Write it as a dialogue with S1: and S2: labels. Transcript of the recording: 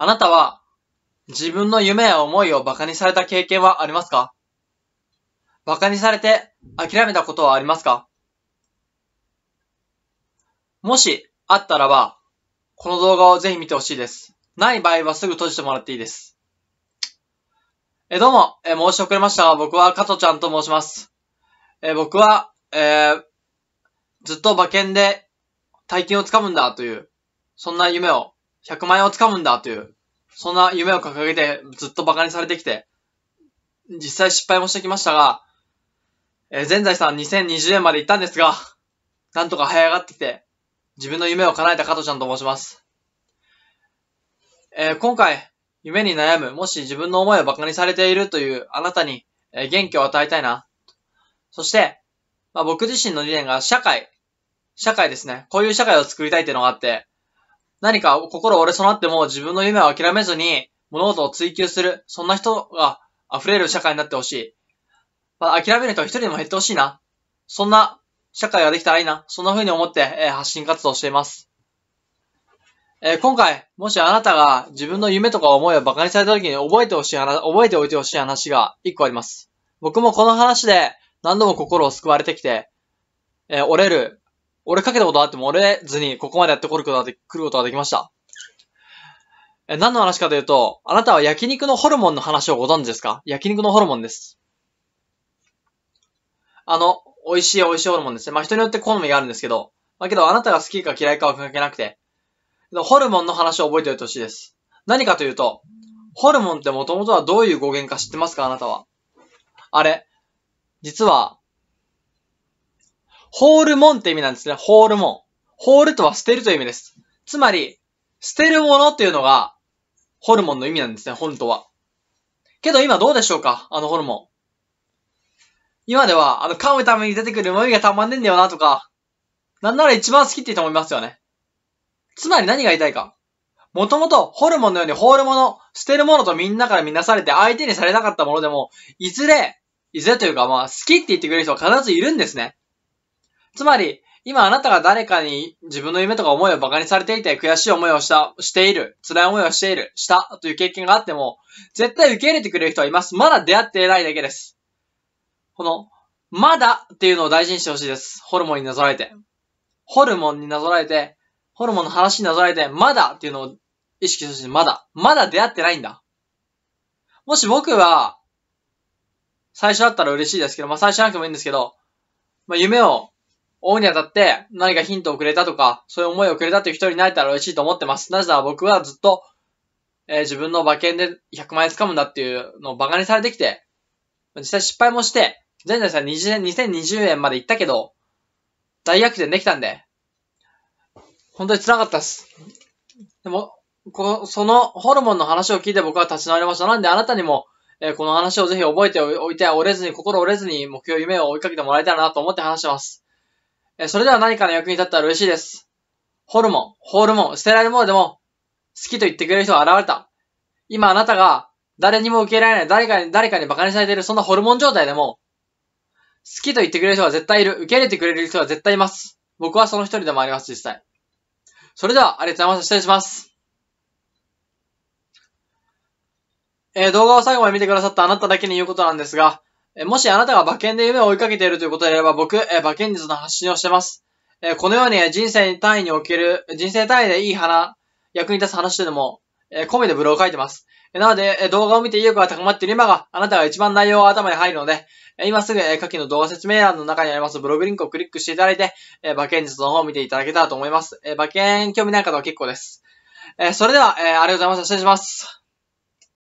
S1: あなたは自分の夢や思いを馬鹿にされた経験はありますか馬鹿にされて諦めたことはありますかもしあったらば、この動画をぜひ見てほしいです。ない場合はすぐ閉じてもらっていいです。え、どうも、え、申し遅れましたが、僕は加藤ちゃんと申します。え、僕は、えー、ずっと馬券で大金をつかむんだという、そんな夢を100万円を掴むんだという、そんな夢を掲げてずっと馬鹿にされてきて、実際失敗もしてきましたが、えー、全財ん2020円まで行ったんですが、なんとか這い上がってきて、自分の夢を叶えた加藤ちゃんと申します。えー、今回、夢に悩む、もし自分の思いを馬鹿にされているというあなたに、えー、元気を与えたいな。そして、まあ、僕自身の理念が社会、社会ですね。こういう社会を作りたいっていうのがあって、何か心折れそうなっても自分の夢を諦めずに物事を追求する、そんな人が溢れる社会になってほしい。まあ、諦める人は一人でも減ってほしいな。そんな社会ができたらいいな。そんな風に思って、えー、発信活動しています。えー、今回、もしあなたが自分の夢とか思いを馬鹿にされた時に覚えてほしい話、覚えておいてほしい話が一個あります。僕もこの話で何度も心を救われてきて、えー、折れる俺かけたことあっても折れずにここまでやってこることができ、来ることができました。え、何の話かというと、あなたは焼肉のホルモンの話をご存知ですか焼肉のホルモンです。あの、美味しい美味しいホルモンですね。まあ人によって好みがあるんですけど、まあけどあなたが好きか嫌いかは関係なくて、ホルモンの話を覚えておいてほしいです。何かというと、ホルモンってもともとはどういう語源か知ってますかあなたは。あれ、実は、ホールモンって意味なんですね。ホールモン。ホールとは捨てるという意味です。つまり、捨てるものっていうのが、ホルモンの意味なんですね、本当は。けど今どうでしょうかあのホルモン。今では、あの、噛むために出てくる旨味がたまんねえんだよなとか、なんなら一番好きって人もいますよね。つまり何が言いたいか。もともとホルモンのようにホールもの、捨てるものとみんなからみなされて相手にされなかったものでも、いずれ、いずれというかまあ好きって言ってくれる人は必ずいるんですね。つまり、今あなたが誰かに自分の夢とか思いを馬鹿にされていて悔しい思いをした、している、辛い思いをしている、したという経験があっても、絶対受け入れてくれる人はいます。まだ出会っていないだけです。この、まだっていうのを大事にしてほしいです。ホルモンになぞらえて。ホルモンになぞらえて、ホルモンの話になぞらえて、まだっていうのを意識してほしい。まだ。まだ出会ってないんだ。もし僕は、最初だったら嬉しいですけど、まあ最初なくてもいいんですけど、まあ夢を追うにあたって何かヒントをくれたとか、そういう思いをくれたという人になれたら嬉しいと思ってます。なぜなら僕はずっと、えー、自分の馬券で100万円掴むんだっていうのを馬鹿にされてきて、実際失敗もして、前回さ、2020円まで行ったけど、大逆転できたんで、本当につらかったっす。でも、こそのホルモンの話を聞いて僕は立ち直りました。なんであなたにも、えー、この話をぜひ覚えておいて、折れずに、心折れずに目標、夢を追いかけてもらえたらなと思って話してます。それでは何かの役に立ったら嬉しいです。ホルモン、ホルモン、捨てられるものでも、好きと言ってくれる人が現れた。今あなたが、誰にも受け入れられない、誰かに、誰かに馬鹿にされている、そんなホルモン状態でも、好きと言ってくれる人は絶対いる。受け入れてくれる人は絶対います。僕はその一人でもあります、実際。それでは、ありがとうございました。失礼します。えー、動画を最後まで見てくださったあなただけに言うことなんですが、もしあなたが馬券で夢を追いかけているということであれば、僕、え馬券術の発信をしてます。えこのように人生単位における、人生単位でいい花、役に立つ話というのも、え込めてブログを書いてます。えなので、え動画を見て意欲が高まっている今が、あなたが一番内容が頭に入るので、え今すぐ、え下記の動画説明欄の中にありますブログリンクをクリックしていただいて、え馬券術の方を見ていただけたらと思います。え馬券興味ない方は結構です。えそれでは、えありがとうございました。失礼します。